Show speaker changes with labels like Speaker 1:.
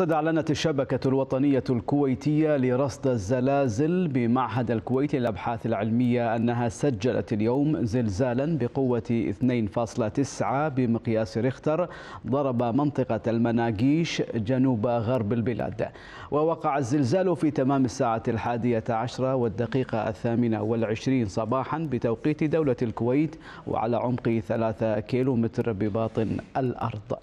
Speaker 1: قد أعلنت الشبكة الوطنية الكويتية لرصد الزلازل بمعهد الكويت للأبحاث العلمية أنها سجلت اليوم زلزالا بقوة 2.9 بمقياس ريختر ضرب منطقة المناقيش جنوب غرب البلاد ووقع الزلزال في تمام الساعة الحادية عشرة والدقيقة الثامنة والعشرين صباحا بتوقيت دولة الكويت وعلى عمق ثلاثة كيلومتر بباطن الأرض